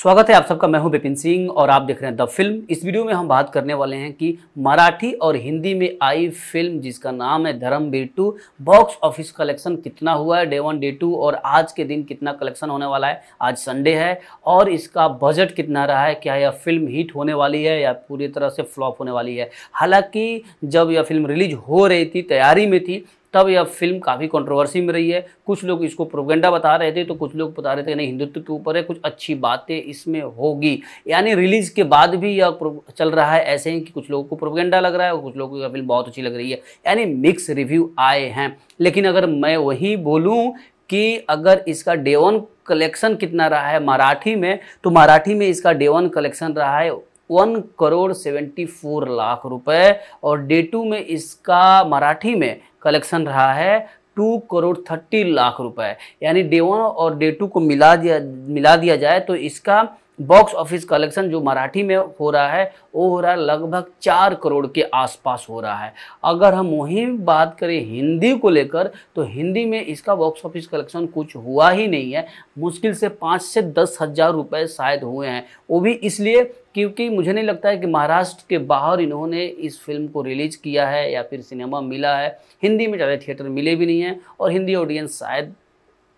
स्वागत है आप सबका मैं हूं बिपिन सिंह और आप देख रहे हैं द फिल्म इस वीडियो में हम बात करने वाले हैं कि मराठी और हिंदी में आई फिल्म जिसका नाम है धर्म टू बॉक्स ऑफिस कलेक्शन कितना हुआ है डे वन डे टू और आज के दिन कितना कलेक्शन होने वाला है आज संडे है और इसका बजट कितना रहा है क्या यह फिल्म हिट होने वाली है या पूरी तरह से फ्लॉप होने वाली है हालाँकि जब यह फिल्म रिलीज हो रही थी तैयारी में थी तब यह फिल्म काफ़ी कंट्रोवर्सी में रही है कुछ लोग इसको प्रोगेंडा बता रहे थे तो कुछ लोग बता रहे थे नहीं हिंदुत्व के ऊपर है कुछ अच्छी बातें इसमें होगी यानी रिलीज़ के बाद भी यह चल रहा है ऐसे ही कि कुछ लोगों को प्रोगेंडा लग रहा है और कुछ लोगों को यह फिल्म बहुत अच्छी लग रही है यानी मिक्स रिव्यू आए हैं लेकिन अगर मैं वही बोलूँ कि अगर इसका डे वन कलेक्शन कितना रहा है मराठी में तो मराठी में इसका डे वन कलेक्शन रहा है one crore seventy four lakh रुपए और डे टू में इसका मराठी में कलेक्शन रहा है टू करोड़ थर्टी लाख रुपए यानी डे वन और डे टू को मिला दिया मिला दिया जाए तो इसका बॉक्स ऑफिस कलेक्शन जो मराठी में हो रहा है वो हो रहा है लगभग चार करोड़ के आसपास हो रहा है अगर हम वही बात करें हिंदी को लेकर तो हिंदी में इसका बॉक्स ऑफिस कलेक्शन कुछ हुआ ही नहीं है मुश्किल से पाँच से दस हज़ार रुपये शायद हुए हैं वो भी इसलिए क्योंकि मुझे नहीं लगता है कि महाराष्ट्र के बाहर इन्होंने इस फिल्म को रिलीज़ किया है या फिर सिनेमा मिला है हिंदी में ज़्यादा थिएटर मिले भी नहीं हैं और हिंदी ऑडियंस शायद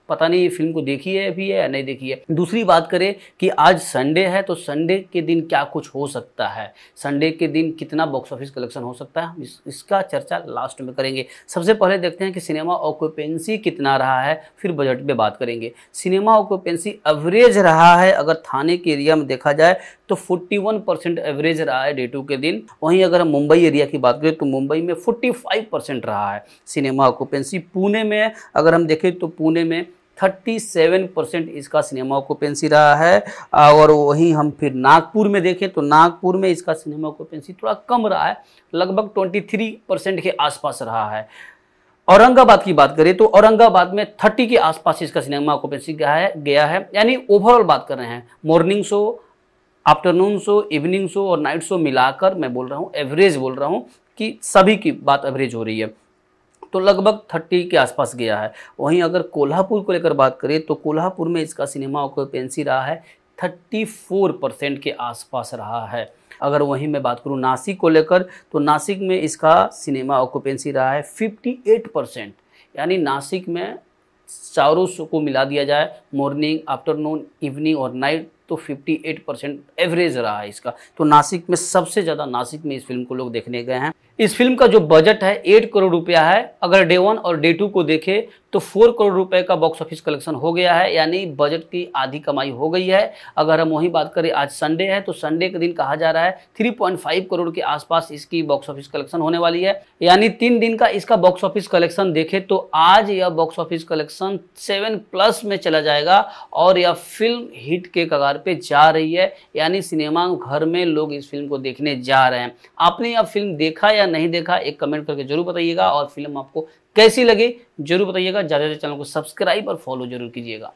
पता नहीं ये फिल्म को देखी है भी है या नहीं देखी है दूसरी बात करें कि आज संडे है तो संडे के दिन क्या कुछ हो सकता है संडे के दिन कितना बॉक्स ऑफिस कलेक्शन हो सकता है हम इस, इसका चर्चा लास्ट में करेंगे सबसे पहले देखते हैं कि सिनेमा ऑक्यूपेंसी कितना रहा है फिर बजट पर बात करेंगे सिनेमा ऑक्यूपेंसी एवरेज रहा है अगर थाने के एरिया में देखा जाए तो 41 परसेंट एवरेज रहा है डे टू के दिन वहीं अगर हम मुंबई एरिया की बात करें तो मुंबई में 45 परसेंट रहा है सिनेमा ऑक्यूपेंसी पुणे में अगर हम देखें तो पुणे में 37 परसेंट इसका सिनेमा ऑक्यूपेंसी रहा है और वहीं हम फिर नागपुर में देखें तो नागपुर में इसका सिनेमा ऑक्यूपेंसी थोड़ा कम रहा है लगभग 23 परसेंट के आसपास रहा है औरंगाबाद की बात करें तो औरंगाबाद में 30 के आसपास इसका सिनेमा ऑक्यूपेंसी गया है गया है यानी ओवरऑल बात कर रहे हैं morning show afternoon show evening show और नाइट शो मिलाकर मैं बोल रहा हूँ एवरेज बोल रहा हूँ कि सभी की बात एवरेज हो रही है तो लगभग थर्टी के आसपास गया है वहीं अगर कोल्हापुर को लेकर बात करें तो कोल्हापुर में इसका सिनेमा ऑक्यूपेंसी रहा है थर्टी फोर परसेंट के आसपास रहा है अगर वहीं मैं बात करूं नासिक को लेकर तो नासिक में इसका सिनेमा ऑक्यूपेंसी रहा है फिफ्टी एट परसेंट यानी नासिक में चारों शो को मिला दिया जाए मॉर्निंग आफ्टरनून इवनिंग और नाइट तो 58 परसेंट एवरेज रहा है इसका तो नासिक में सबसे ज़्यादा नासिक में इस फिल्म को लोग देखने गए हैं इस फिल्म का जो बजट है एट करोड़ रुपया है अगर डे वन और डे टू को देखें तो फोर करोड़ रुपए का बॉक्स ऑफिस कलेक्शन हो गया है यानी बजट की आधी कमाई हो गई है अगर हम वही बात करें आज संडे है तो संडे के दिन कहा जा रहा है 3.5 करोड़ के आसपास इसकी बॉक्स ऑफिस कलेक्शन होने वाली है यानी तीन दिन का इसका बॉक्स ऑफिस कलेक्शन देखें तो आज यह box office collection seven plus में चला जाएगा और यह फिल्म हिट के कगार पर जा रही है यानी सिनेमा घर में लोग इस फिल्म को देखने जा रहे हैं आपने यह फिल्म देखा या नहीं देखा एक कमेंट करके जरूर बताइएगा और फिल्म आपको कैसी लगी जरूर बताइएगा ज़्यादा से चैनल को सब्सक्राइब और फॉलो जरूर कीजिएगा